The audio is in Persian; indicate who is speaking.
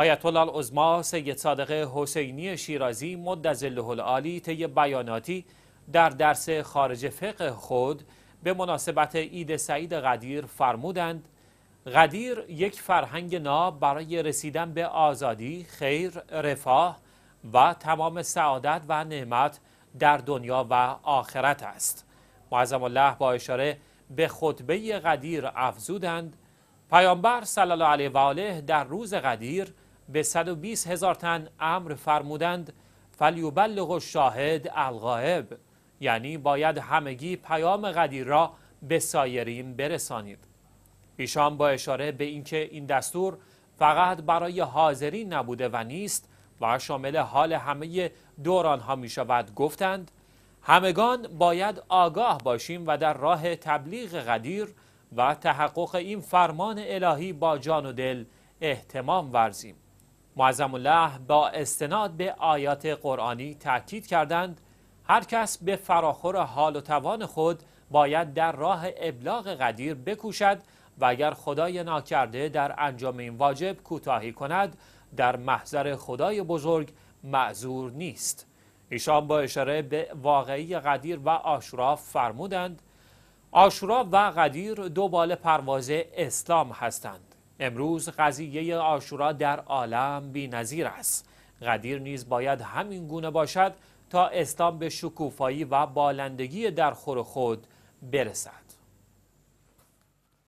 Speaker 1: آیت الله العظما سید صادق حسینی شیرازی مد العالی طی بیاناتی در درس خارج فقه خود به مناسبت عید سعید قدیر فرمودند قدیر یک فرهنگ ناب برای رسیدن به آزادی، خیر، رفاه و تمام سعادت و نعمت در دنیا و آخرت است. معظم الله با اشاره به خطبه قدیر افزودند پیامبر صلی الله علیه و آله در روز قدیر به 120 هزار تن امر فرمودند فلیبلغ شاهد الغائب یعنی باید همگی پیام قدیر را به سایرین برسانید ایشان با اشاره به اینکه این دستور فقط برای حاضرین نبوده و نیست و شامل حال همه دوران ها می شود گفتند همگان باید آگاه باشیم و در راه تبلیغ قدیر و تحقق این فرمان الهی با جان و دل احتمام ورزیم معظم الله با استناد به آیات قرآنی تاکید کردند هر کس به فراخور حال و توان خود باید در راه ابلاغ قدیر بکوشد و اگر خدای ناکرده در انجام این واجب کوتاهی کند در محضر خدای بزرگ معذور نیست ایشان با اشاره به واقعی قدیر و آشراف فرمودند آشورا و قدیر دو بال پرواز اسلام هستند امروز قضیه آشورا در عالم نظیر است قدیر نیز باید همین گونه باشد تا اسلام به شکوفایی و بالندگی در خور خود برسد